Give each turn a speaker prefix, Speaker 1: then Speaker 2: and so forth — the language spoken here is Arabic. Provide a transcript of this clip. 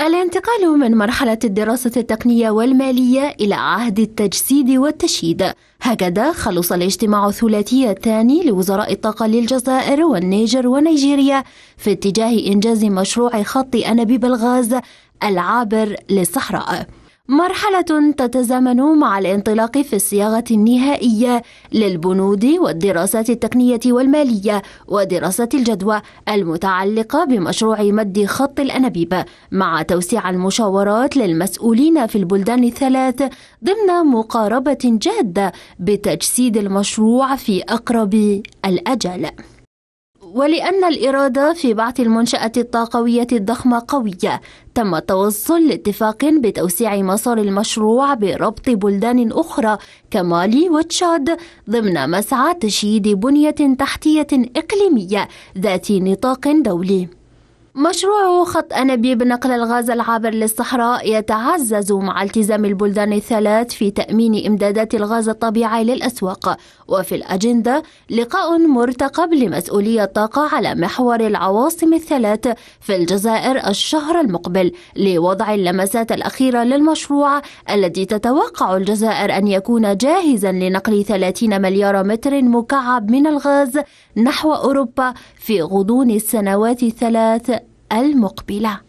Speaker 1: الانتقال من مرحلة الدراسة التقنية والمالية إلى عهد التجسيد والتشييد هكذا خلص الاجتماع الثلاثي الثاني لوزراء الطاقة للجزائر والنيجر ونيجيريا في اتجاه إنجاز مشروع خط أنابيب الغاز العابر للصحراء مرحلة تتزامن مع الانطلاق في الصياغة النهائية للبنود والدراسات التقنية والمالية ودراسة الجدوى المتعلقة بمشروع مد خط الأنابيب مع توسيع المشاورات للمسؤولين في البلدان الثلاث ضمن مقاربة جادة بتجسيد المشروع في أقرب الأجل. ولأن الإرادة في بعث المنشأة الطاقوية الضخمة قوية، تم التوصل لاتفاق بتوسيع مسار المشروع بربط بلدان أخرى كمالي وتشاد ضمن مسعى تشييد بنية تحتية إقليمية ذات نطاق دولي. مشروع خط أنابيب نقل الغاز العابر للصحراء يتعزز مع التزام البلدان الثلاث في تأمين إمدادات الغاز الطبيعي للأسواق وفي الأجندة لقاء مرتقب لمسؤولي الطاقة على محور العواصم الثلاث في الجزائر الشهر المقبل لوضع اللمسات الأخيرة للمشروع الذي تتوقع الجزائر أن يكون جاهزا لنقل 30 مليار متر مكعب من الغاز نحو أوروبا في غضون السنوات الثلاث المقبلة